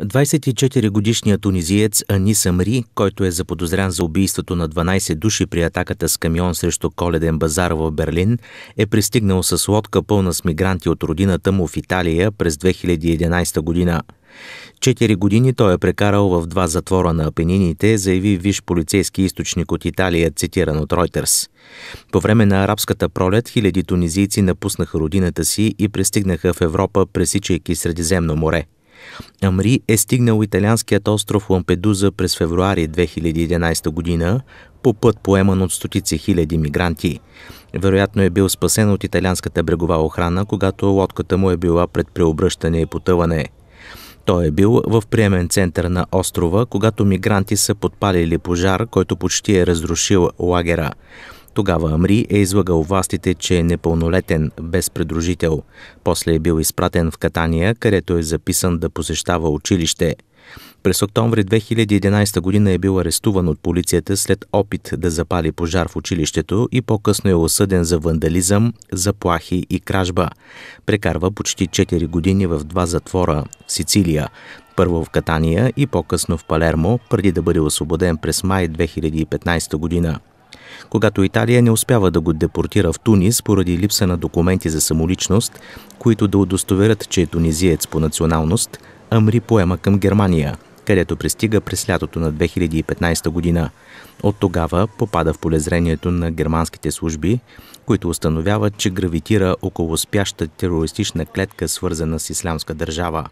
24-годишният тунизиец Анис Амри, който е заподозрян за убийството на 12 души при атаката с камион срещу коледен базар в Берлин, е пристигнал с лодка пълна с мигранти от родината му в Италия през 2011 година. Четири години той е прекарал в два затвора на Апенините, заяви виш полицейски източник от Италия, цитиран от Ройтерс. По време на арабската пролет хиляди тунизийци напуснаха родината си и пристигнаха в Европа, пресичайки Средиземно море. Амри е стигнал италианският остров Лампедуза през февруари 2011 година по път поеман от стотици хиляди мигранти. Вероятно е бил спасен от италианската брегова охрана, когато лодката му е била пред преобръщане и потъване. Той е бил в приемен център на острова, когато мигранти са подпалили пожар, който почти е разрушил лагера. Тогава Амри е излагал властите, че е непълнолетен, без предружител. После е бил изпратен в Катания, където е записан да посещава училище. През октомври 2011 година е бил арестуван от полицията след опит да запали пожар в училището и по-късно е осъден за вандализъм, заплахи и кражба. Прекарва почти 4 години в два затвора в Сицилия, първо в Катания и по-късно в Палермо, преди да бъде освободен през май 2015 година. Когато Италия не успява да го депортира в Тунис поради липса на документи за самоличност, които да удостоверят, че е тунизиец по националност, Амри поема към Германия, където пристига през лятото на 2015 година. От тогава попада в полезрението на германските служби, които установяват, че гравитира около спяща терористична клетка, свързана с ислямска държава.